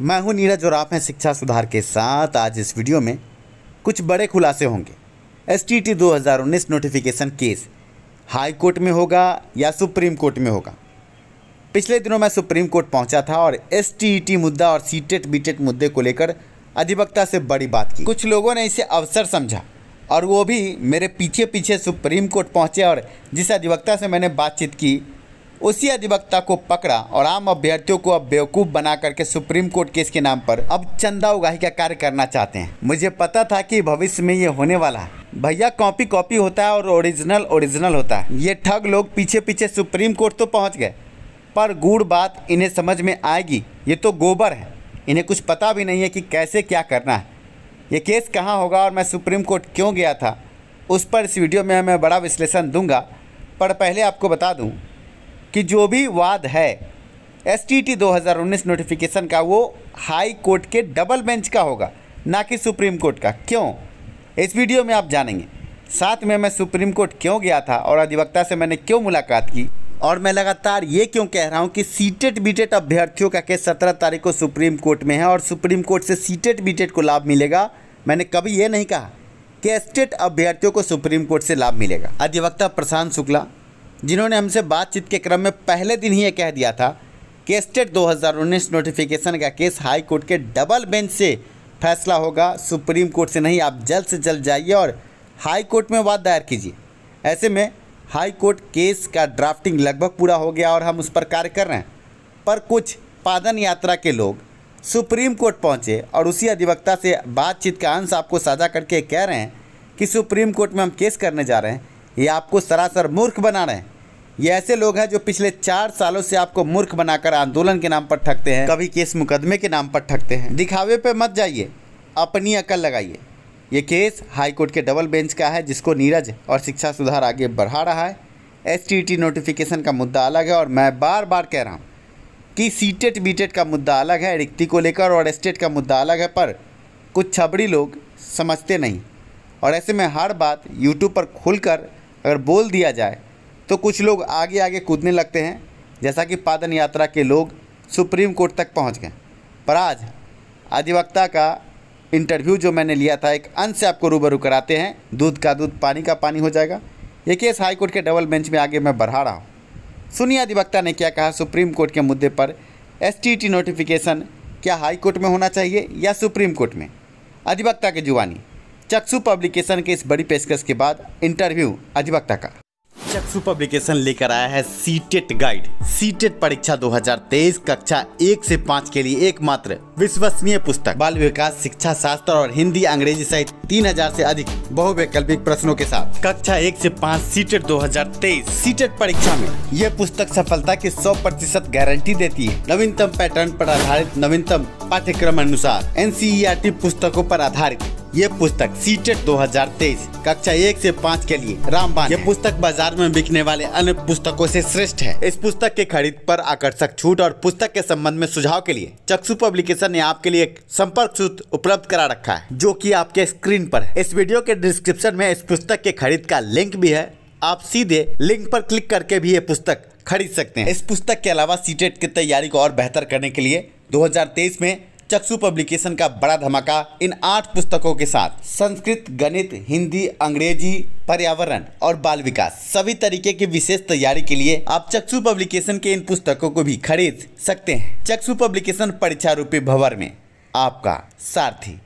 मैं हूं नीरज और आप हैं शिक्षा सुधार के साथ आज इस वीडियो में कुछ बड़े खुलासे होंगे एस टी टी दो हज़ार उन्नीस नोटिफिकेशन केस हाई कोर्ट में होगा या सुप्रीम कोर्ट में होगा पिछले दिनों मैं सुप्रीम कोर्ट पहुंचा था और एस टी टी मुद्दा और सी टेट बी टेट मुद्दे को लेकर अधिवक्ता से बड़ी बात की कुछ लोगों ने इसे अवसर समझा और वो भी मेरे पीछे पीछे सुप्रीम कोर्ट पहुँचे और जिस अधिवक्ता से मैंने बातचीत की उसी अधिवक्ता को पकड़ा और आम अभ्यर्थियों को अब बेवकूफ़ बना करके सुप्रीम कोर्ट केस के नाम पर अब चंदा उगाही का कार्य करना चाहते हैं मुझे पता था कि भविष्य में ये होने वाला है भैया कॉपी कॉपी होता है और ओरिजिनल ओरिजिनल होता है ये ठग लोग पीछे पीछे सुप्रीम कोर्ट तो पहुँच गए पर गूढ़ बात इन्हें समझ में आएगी ये तो गोबर है इन्हें कुछ पता भी नहीं है कि कैसे क्या करना है ये केस कहाँ होगा और मैं सुप्रीम कोर्ट क्यों गया था उस पर इस वीडियो में मैं बड़ा विश्लेषण दूंगा पर पहले आपको बता दूं कि जो भी वाद है एस टी 2019 नोटिफिकेशन का वो हाई कोर्ट के डबल बेंच का होगा ना कि सुप्रीम कोर्ट का क्यों इस वीडियो में आप जानेंगे साथ में मैं सुप्रीम कोर्ट क्यों गया था और अधिवक्ता से मैंने क्यों मुलाकात की और मैं लगातार ये क्यों कह रहा हूँ कि सीटेट बीटेट अभ्यर्थियों का केस सत्रह तारीख को सुप्रीम कोर्ट में है और सुप्रीम कोर्ट से सीटेट बीटेट को लाभ मिलेगा मैंने कभी ये नहीं कहा कि स्टेट अभ्यर्थियों को सुप्रीम कोर्ट से लाभ मिलेगा अधिवक्ता प्रशांत शुक्ला जिन्होंने हमसे बातचीत के क्रम में पहले दिन ही ये कह दिया था कि स्टेट 2019 नोटिफिकेशन का केस हाई कोर्ट के डबल बेंच से फैसला होगा सुप्रीम कोर्ट से नहीं आप जल्द से जल्द जाइए और हाई कोर्ट में वाद दायर कीजिए ऐसे में हाई कोर्ट केस का ड्राफ्टिंग लगभग पूरा हो गया और हम उस पर कार्य कर रहे हैं पर कुछ पादन यात्रा के लोग सुप्रीम कोर्ट पहुंचे और उसी अधिवक्ता से बातचीत का अंश आपको साझा करके कह रहे हैं कि सुप्रीम कोर्ट में हम केस करने जा रहे हैं ये आपको सरासर मूर्ख बना रहे हैं ये ऐसे लोग हैं जो पिछले चार सालों से आपको मूर्ख बनाकर आंदोलन के नाम पर ठगते हैं कभी केस मुकदमे के नाम पर ठगते हैं दिखावे पे मत जाइए अपनी अकल लगाइए ये केस हाईकोर्ट के डबल बेंच का है जिसको नीरज और शिक्षा सुधार आगे बढ़ा रहा है एस नोटिफिकेशन का मुद्दा अलग है और मैं बार बार कह रहा हूँ कि सीटेट बीटेट का मुद्दा अलग है रिक्ति को लेकर और एस्टेट का मुद्दा अलग है पर कुछ छबड़ी लोग समझते नहीं और ऐसे में हर बात यूट्यूब पर खुलकर अगर बोल दिया जाए तो कुछ लोग आगे आगे कूदने लगते हैं जैसा कि पादन यात्रा के लोग सुप्रीम कोर्ट तक पहुंच गए पर आज अधिवक्ता का इंटरव्यू जो मैंने लिया था एक अंश से आपको रूबरू कराते हैं दूध का दूध पानी का पानी हो जाएगा ये केस हाईकोर्ट के डबल बेंच में आगे मैं बढ़ा रहा हूँ सुनिए अधिवक्ता ने क्या कहा सुप्रीम कोर्ट के मुद्दे पर एस नोटिफिकेशन क्या हाई कोर्ट में होना चाहिए या सुप्रीम कोर्ट में अधिवक्ता की जुबानी चक्षु पब्लिकेशन के इस बड़ी पेशकश के बाद इंटरव्यू अधिवक्ता का चक्सु पब्लिकेशन लेकर आया है सीटेट गाइड सीटेट परीक्षा 2023 कक्षा एक से पाँच के लिए एकमात्र विश्वसनीय पुस्तक बाल विकास शिक्षा शास्त्र और हिंदी अंग्रेजी सहित 3000 से अधिक बहुवैकल्पिक प्रश्नों के साथ कक्षा एक से पाँच सीटेट 2023 सीटेट परीक्षा में यह पुस्तक सफलता की 100 प्रतिशत गारंटी देती है नवीनतम पैटर्न आरोप आधारित नवीनतम पाठ्यक्रम अनुसार एन पुस्तकों आरोप आधारित ये पुस्तक e सीटेट 2023 कक्षा एक से पाँच के लिए रामबान ये पुस्तक बाजार में बिकने वाले अन्य पुस्तकों से श्रेष्ठ है इस पुस्तक के खरीद पर आकर्षक छूट और पुस्तक के संबंध में सुझाव के लिए चक्षु पब्लिकेशन ने आपके लिए एक संपर्क सूत्र उपलब्ध करा रखा है जो की आपके स्क्रीन पर है इस वीडियो के डिस्क्रिप्शन में इस पुस्तक के खरीद का लिंक भी है आप सीधे लिंक पर क्लिक करके भी ये पुस्तक खरीद सकते हैं इस पुस्तक के अलावा सीटेट e की तैयारी को और बेहतर करने के लिए 2023 में चक्षु पब्लिकेशन का बड़ा धमाका इन आठ पुस्तकों के साथ संस्कृत गणित हिंदी अंग्रेजी पर्यावरण और बाल विकास सभी तरीके की विशेष तैयारी के लिए आप चक्षु पब्लिकेशन के इन पुस्तकों को भी खरीद सकते हैं चक्षु पब्लिकेशन परीक्षा रूपी भवर में आपका सारथी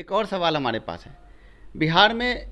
एक और सवाल हमारे पास है बिहार में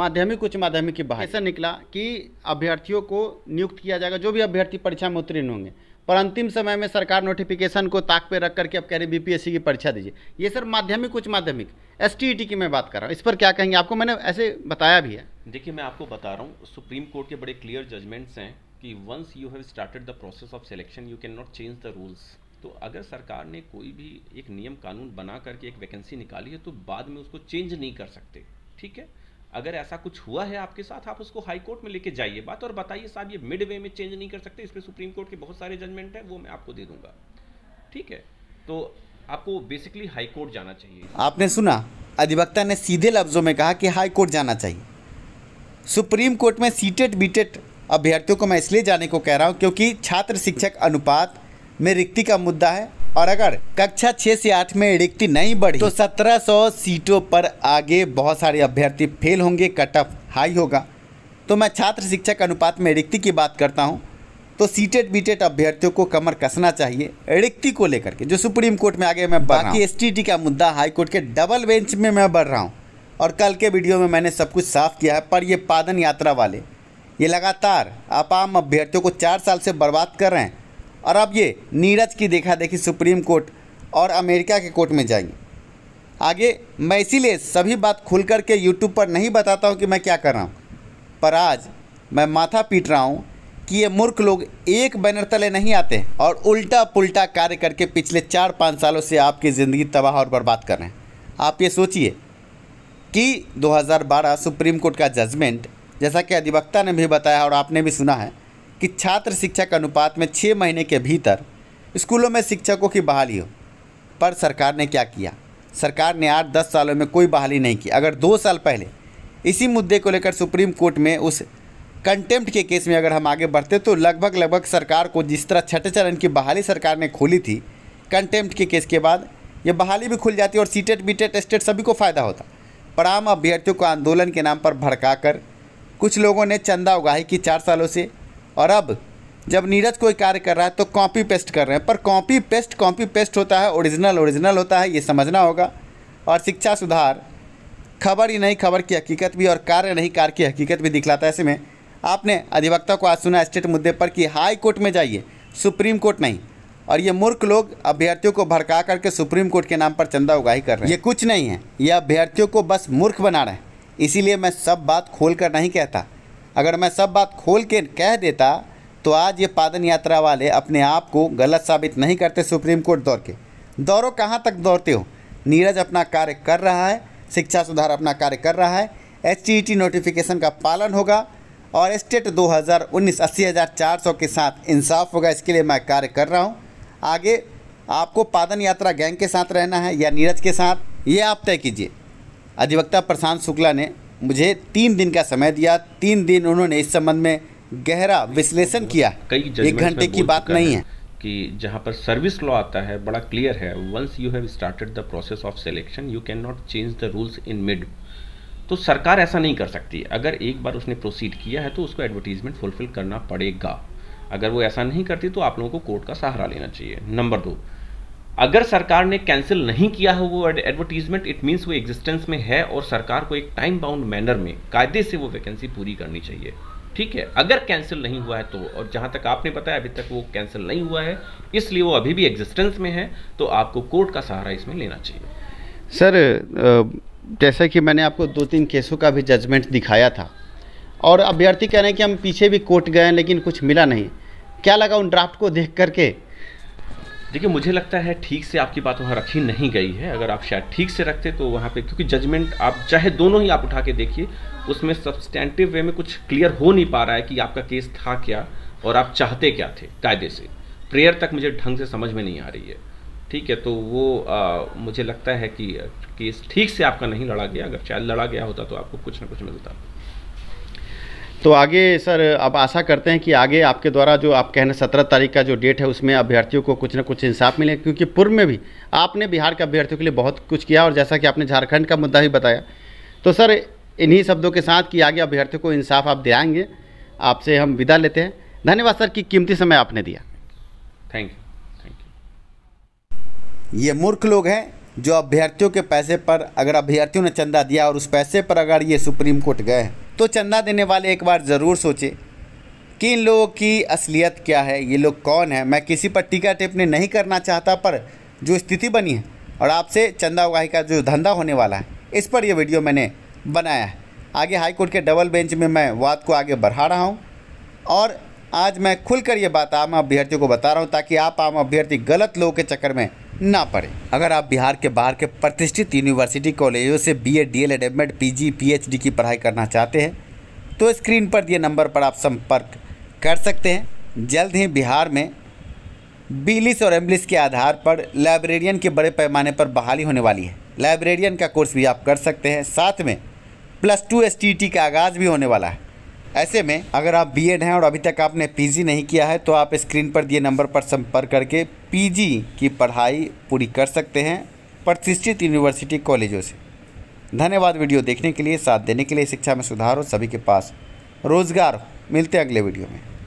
माध्यमिक उच्च माध्यमिक की बाहर ऐसा निकला कि अभ्यर्थियों को नियुक्त किया जाएगा जो भी अभ्यर्थी परीक्षा में उत्तीर्ण होंगे पर अंतिम समय में सरकार नोटिफिकेशन को ताक पे रख करके अब कह रही बीपीएससी की परीक्षा दीजिए ये सर माध्यमिक उच्च माध्यमिक एस e की मैं बात कर रहा हूँ इस पर क्या कहेंगे आपको मैंने ऐसे बताया भी है देखिए मैं आपको बता रहा हूँ सुप्रीम कोर्ट के बड़े क्लियर जजमेंट्स हैं कि once you have started the process of selection you can not change the rules तो अगर सरकार ने कोई भी एक नियम कानून बना करके एक वैकेंसी निकाली है तो बाद में उसको चेंज नहीं कर सकते ठीक है अगर ऐसा कुछ हुआ है आपके साथ आप उसको हाई कोर्ट में लेके जाइए बात और बताइए साहब ये मिड वे में चेंज नहीं कर सकते इस पर सुप्रीम कोर्ट के बहुत सारे जजमेंट हैं वो मैं आपको दे दूंगा ठीक है तो आपको बेसिकली हाई कोर्ट जाना चाहिए आपने सुना अधिवक्ता ने सीधे लफ्ज़ों में कहा कि हाई कोर्ट जाना चाहिए सुप्रीम कोर्ट में सीटेड बीटेड अभ्यर्थियों को मैं इसलिए जाने को कह रहा हूँ क्योंकि छात्र शिक्षक अनुपात में रिक्ति का मुद्दा है और अगर कक्षा छः से आठ में रिक्ति नहीं बढ़ी तो सत्रह सौ सीटों पर आगे बहुत सारे अभ्यर्थी फेल होंगे कट ऑफ हाई होगा तो मैं छात्र शिक्षक अनुपात में रिक्ति की बात करता हूँ तो सीटेड बीटेड अभ्यर्थियों को कमर कसना चाहिए रिक्ति को लेकर के जो सुप्रीम कोर्ट में आगे मैं बाकी एस का मुद्दा हाई कोर्ट के डबल बेंच में मैं बढ़ रहा हूँ और कल के वीडियो में मैंने सब कुछ साफ किया है पर ये पादन यात्रा वाले ये लगातार आम अभ्यर्थियों को चार साल से बर्बाद कर रहे हैं और अब ये नीरज की देखा देखी सुप्रीम कोर्ट और अमेरिका के कोर्ट में जाएंगे आगे मैं इसीलिए सभी बात खुल करके यूट्यूब पर नहीं बताता हूँ कि मैं क्या कर रहा हूँ पर आज मैं माथा पीट रहा हूँ कि ये मूर्ख लोग एक बैनर तले नहीं आते और उल्टा पुल्टा कार्य करके पिछले चार पाँच सालों से आपकी ज़िंदगी तबाह और बर्बाद कर रहे हैं आप ये सोचिए कि 2012 सुप्रीम कोर्ट का जजमेंट जैसा कि अधिवक्ता ने भी बताया और आपने भी सुना है कि छात्र शिक्षा के अनुपात में छः महीने के भीतर स्कूलों में शिक्षकों की बहाली हो पर सरकार ने क्या किया सरकार ने आठ दस सालों में कोई बहाली नहीं की अगर दो साल पहले इसी मुद्दे को लेकर सुप्रीम कोर्ट में उस कंटेम्प्ट के केस में अगर हम आगे बढ़ते तो लगभग लगभग सरकार को जिस तरह छठे चरण की बहाली सरकार ने खोली थी कंटेम्प्ट के केस के बाद ये बहाली भी खुल जाती और सीटेट बीटेट स्टेट सभी को फ़ायदा होता पर आम अभ्यर्थियों को आंदोलन के नाम पर भड़का कर कुछ लोगों ने चंदा उगाही की चार सालों से और अब जब नीरज कोई कार्य कर रहा है तो कॉपी पेस्ट कर रहे हैं पर कॉपी पेस्ट कॉपी पेस्ट होता है ओरिजिनल ओरिजिनल होता है ये समझना होगा और शिक्षा सुधार खबर ही नहीं खबर की हकीकत भी और कार्य नहीं कार्य की हकीकत भी दिखलाता है ऐसे में आपने अधिवक्ता को आज सुना स्टेट मुद्दे पर कि हाई कोर्ट में जाइए सुप्रीम कोर्ट नहीं और ये मूर्ख लोग अभ्यर्थियों को भड़का करके सुप्रीम कोर्ट के नाम पर चंदा उगाही कर रहे हैं ये कुछ नहीं है ये अभ्यर्थियों को बस मूर्ख बना रहे हैं इसीलिए मैं सब बात खोल कर नहीं कहता अगर मैं सब बात खोल के कह देता तो आज ये पादन यात्रा वाले अपने आप को गलत साबित नहीं करते सुप्रीम कोर्ट दौड़ के दौड़ो कहाँ तक दौड़ते हो नीरज अपना कार्य कर रहा है शिक्षा सुधार अपना कार्य कर रहा है एच नोटिफिकेशन का पालन होगा और स्टेट 2019 80,400 के साथ इंसाफ होगा इसके लिए मैं कार्य कर रहा हूँ आगे आपको पादन यात्रा गैंग के साथ रहना है या नीरज के साथ ये आप तय कीजिए अधिवक्ता प्रशांत शुक्ला ने मुझे तीन दिन का समय दिया तीन दिन उन्होंने इस संबंध में गहरा विश्लेषण किया कई एक घंटे की बात नहीं है, है। कि जहाँ पर सर्विस लॉ आता है बड़ा क्लियर है once you have started the process of selection you can not change the rules in mid तो सरकार ऐसा नहीं कर सकती अगर एक बार उसने प्रोसीड किया है तो उसको एडवर्टीजमेंट फुलफिल करना पड़ेगा अगर वो ऐसा नहीं करती तो आप लोगों को कोर्ट का सहारा लेना चाहिए नंबर दो अगर सरकार ने कैंसिल नहीं किया है वो एडवर्टीजमेंट इट मीन्स वो एग्जिस्टेंस में है और सरकार को एक टाइम बाउंड मैनर में कायदे से वो वैकेंसी पूरी करनी चाहिए ठीक है अगर कैंसिल नहीं हुआ है तो और जहां तक आपने बताया अभी तक वो कैंसिल नहीं हुआ है इसलिए वो अभी भी एग्जिस्टेंस में है तो आपको कोर्ट का सहारा इसमें लेना चाहिए सर जैसा कि मैंने आपको दो तीन केसों का भी जजमेंट दिखाया था और अभ्यर्थी कह रहे हैं कि हम पीछे भी कोर्ट गए लेकिन कुछ मिला नहीं क्या लगा उन ड्राफ्ट को देख करके देखिए मुझे लगता है ठीक से आपकी बात वहाँ रखी नहीं गई है अगर आप शायद ठीक से रखते तो वहाँ पे क्योंकि जजमेंट आप चाहे दोनों ही आप उठा के देखिए उसमें सब्सटैंटिव वे में कुछ क्लियर हो नहीं पा रहा है कि आपका केस था क्या और आप चाहते क्या थे कायदे से प्रेयर तक मुझे ढंग से समझ में नहीं आ रही है ठीक है तो वो आ, मुझे लगता है कि केस ठीक से आपका नहीं लड़ा गया अगर शायद लड़ा गया होता तो आपको कुछ ना कुछ मिलता तो आगे सर आप आशा करते हैं कि आगे आपके द्वारा जो आप कहने सत्रह तारीख का जो डेट है उसमें अभ्यर्थियों को कुछ ना कुछ इंसाफ मिले क्योंकि पूर्व में भी आपने बिहार के अभ्यर्थियों के लिए बहुत कुछ किया और जैसा कि आपने झारखंड का मुद्दा भी बताया तो सर इन्हीं शब्दों के साथ कि आगे अभ्यर्थियों को इंसाफ आप दिलाएंगे आपसे हम विदा लेते हैं धन्यवाद सर कि कीमती समय आपने दिया थैंक यू थैंक यू ये मूर्ख लोग हैं जो अभ्यर्थियों के पैसे पर अगर अभ्यर्थियों ने चंदा दिया और उस पैसे पर अगर ये सुप्रीम कोर्ट गए तो चंदा देने वाले एक बार ज़रूर सोचें कि इन लोगों की असलियत क्या है ये लोग कौन है मैं किसी पर टीका टिप्पणी नहीं करना चाहता पर जो स्थिति बनी है और आपसे चंदा उगाही का जो धंधा होने वाला है इस पर यह वीडियो मैंने बनाया है आगे हाईकोर्ट के डबल बेंच में मैं वाद को आगे बढ़ा रहा हूँ और आज मैं खुलकर ये बात आम अभ्यर्थियों को बता रहा हूँ ताकि आप आम अभ्यर्थी गलत लोगों के चक्कर में ना पड़े अगर आप बिहार के बाहर के प्रतिष्ठित यूनिवर्सिटी कॉलेजों से B Ed D L Ed M Ed P G P H D की पढ़ाई करना चाहते हैं तो स्क्रीन पर दिए नंबर पर आप संपर्क कर सकते हैं जल्द ही बिहार में बीलिस और एम्बलिस के आधार पर लाइब्रेरियन के बड़े पैमाने पर बहाली होने वाली है लाइब्रेरियन का कोर्स भी आप कर सकते हैं साथ में plus two S T T का आगाज़ भी होने वाला है ऐसे में अगर आप बीएड हैं और अभी तक आपने पीजी नहीं किया है तो आप स्क्रीन पर दिए नंबर पर संपर्क करके पीजी की पढ़ाई पूरी कर सकते हैं प्रतिष्ठित यूनिवर्सिटी कॉलेजों से धन्यवाद वीडियो देखने के लिए साथ देने के लिए शिक्षा में सुधार हो सभी के पास रोज़गार मिलते हैं अगले वीडियो में